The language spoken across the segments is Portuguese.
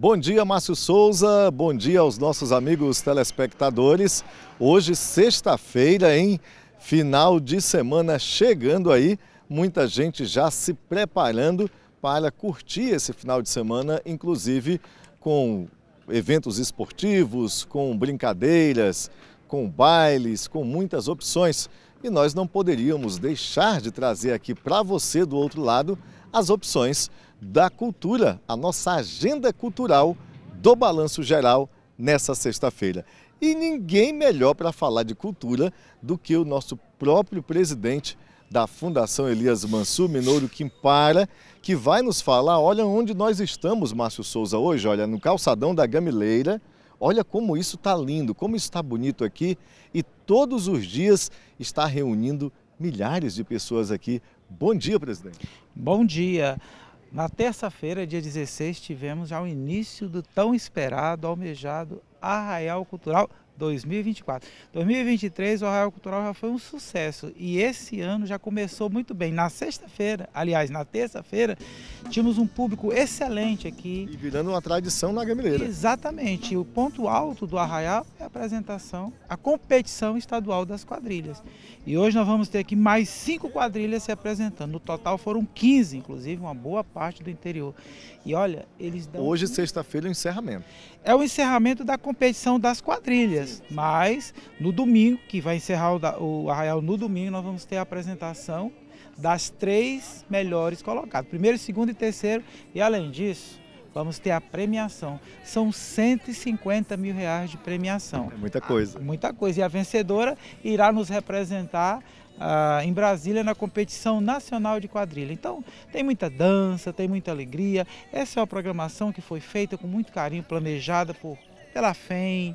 Bom dia, Márcio Souza. Bom dia aos nossos amigos telespectadores. Hoje, sexta-feira, hein? Final de semana chegando aí. Muita gente já se preparando para curtir esse final de semana, inclusive com eventos esportivos, com brincadeiras, com bailes, com muitas opções. E nós não poderíamos deixar de trazer aqui para você do outro lado as opções da cultura, a nossa agenda cultural do Balanço Geral nessa sexta-feira. E ninguém melhor para falar de cultura do que o nosso próprio presidente da Fundação Elias Mansur, Minouro Quimpara, que vai nos falar, olha onde nós estamos, Márcio Souza, hoje, olha, no calçadão da Gamileira, olha como isso está lindo, como isso está bonito aqui, e todos os dias está reunindo milhares de pessoas aqui. Bom dia, presidente. Bom dia. Na terça-feira, dia 16, tivemos já o início do tão esperado, almejado Arraial Cultural 2024. 2023 o Arraial Cultural já foi um sucesso e esse ano já começou muito bem. Na sexta-feira, aliás, na terça-feira, tínhamos um público excelente aqui. E virando uma tradição na Gamileira. Exatamente. O ponto alto do Arraial é a apresentação, a competição estadual das quadrilhas. E hoje nós vamos ter aqui mais cinco quadrilhas se apresentando. No total foram 15, inclusive, uma boa parte do interior. E olha, eles dão... Hoje, sexta-feira, é o encerramento. É o encerramento da competição das quadrilhas dias. Mas no domingo, que vai encerrar o, o Arraial no domingo, nós vamos ter a apresentação das três melhores colocadas. Primeiro, segundo e terceiro. E além disso, vamos ter a premiação. São 150 mil reais de premiação. É muita coisa. Ah, muita coisa. E a vencedora irá nos representar ah, em Brasília na competição nacional de quadrilha. Então, tem muita dança, tem muita alegria. Essa é uma programação que foi feita com muito carinho, planejada por, pela FEM,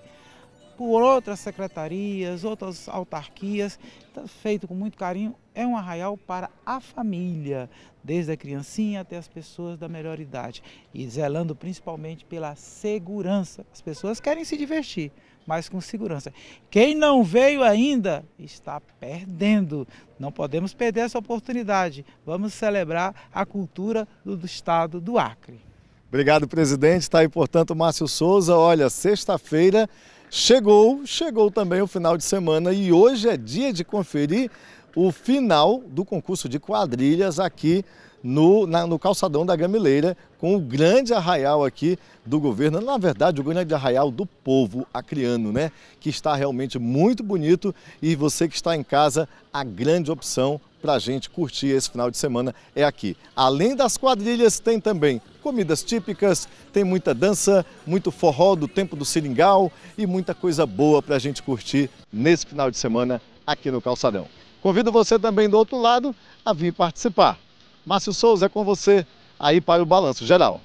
por outras secretarias, outras autarquias, tá feito com muito carinho, é um arraial para a família, desde a criancinha até as pessoas da melhor idade, e zelando principalmente pela segurança. As pessoas querem se divertir, mas com segurança. Quem não veio ainda está perdendo. Não podemos perder essa oportunidade. Vamos celebrar a cultura do, do estado do Acre. Obrigado, presidente. Está aí, portanto, Márcio Souza. Olha, sexta-feira Chegou, chegou também o final de semana e hoje é dia de conferir o final do concurso de quadrilhas aqui no, na, no calçadão da Gamileira, com o grande arraial aqui do governo, na verdade, o grande arraial do povo acriano, né? Que está realmente muito bonito e você que está em casa, a grande opção para a gente curtir esse final de semana é aqui. Além das quadrilhas, tem também comidas típicas, tem muita dança, muito forró do tempo do seringal e muita coisa boa para a gente curtir nesse final de semana aqui no Calçadão. Convido você também do outro lado a vir participar. Márcio Souza, é com você aí para o Balanço Geral.